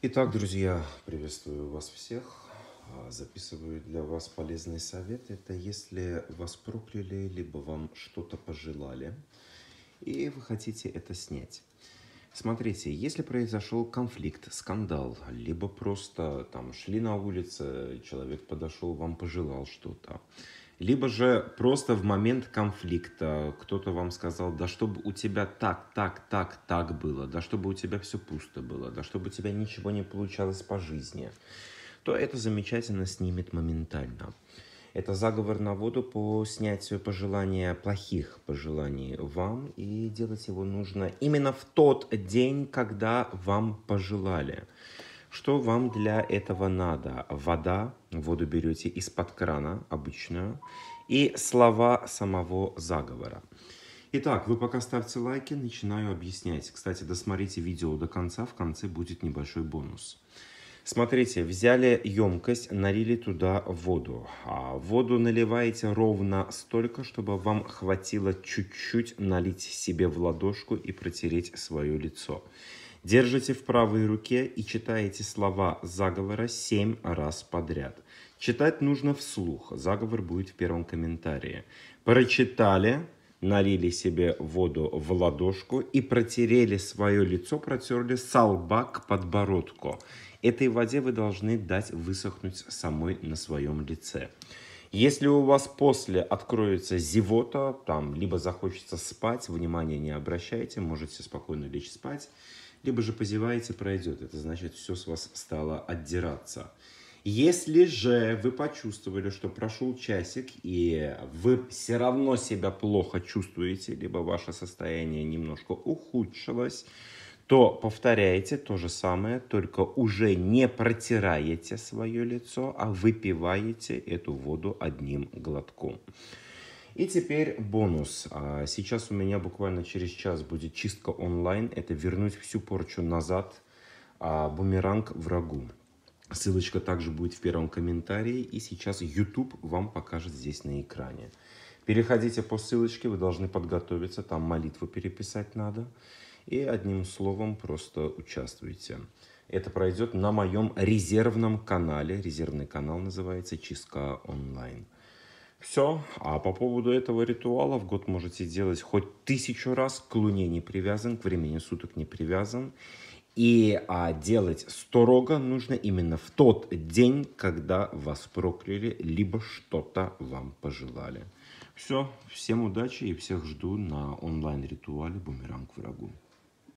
Итак, друзья, приветствую вас всех. А, записываю для вас полезный совет. Это если вас прокляли, либо вам что-то пожелали, и вы хотите это снять. Смотрите, если произошел конфликт, скандал, либо просто там шли на улице, человек подошел, вам пожелал что-то, либо же просто в момент конфликта кто-то вам сказал, да чтобы у тебя так, так, так, так было, да чтобы у тебя все пусто было, да чтобы у тебя ничего не получалось по жизни, то это замечательно снимет моментально. Это заговор на воду по снятию пожелания, плохих пожеланий вам, и делать его нужно именно в тот день, когда вам пожелали. Что вам для этого надо? Вода, воду берете из-под крана обычную, и слова самого заговора. Итак, вы пока ставьте лайки, начинаю объяснять. Кстати, досмотрите видео до конца, в конце будет небольшой бонус. Смотрите, взяли емкость, налили туда воду. А воду наливаете ровно столько, чтобы вам хватило чуть-чуть налить себе в ладошку и протереть свое лицо. Держите в правой руке и читаете слова заговора семь раз подряд. Читать нужно вслух, заговор будет в первом комментарии. Прочитали, налили себе воду в ладошку и протерели свое лицо, протерли со к подбородку. Этой воде вы должны дать высохнуть самой на своем лице. Если у вас после откроется зевота, там, либо захочется спать, внимания не обращайте, можете спокойно лечь спать либо же позеваете, пройдет. Это значит, все с вас стало отдираться. Если же вы почувствовали, что прошел часик, и вы все равно себя плохо чувствуете, либо ваше состояние немножко ухудшилось, то повторяете то же самое, только уже не протираете свое лицо, а выпиваете эту воду одним глотком. И теперь бонус. А, сейчас у меня буквально через час будет чистка онлайн. Это вернуть всю порчу назад. А, бумеранг врагу. Ссылочка также будет в первом комментарии. И сейчас YouTube вам покажет здесь на экране. Переходите по ссылочке, вы должны подготовиться, там молитву переписать надо. И одним словом просто участвуйте. Это пройдет на моем резервном канале. Резервный канал называется «Чистка онлайн». Все. А по поводу этого ритуала в год можете делать хоть тысячу раз. К луне не привязан, к времени суток не привязан. И а, делать строго нужно именно в тот день, когда вас прокляли, либо что-то вам пожелали. Все, всем удачи и всех жду на онлайн-ритуале «Бумеранг врагу».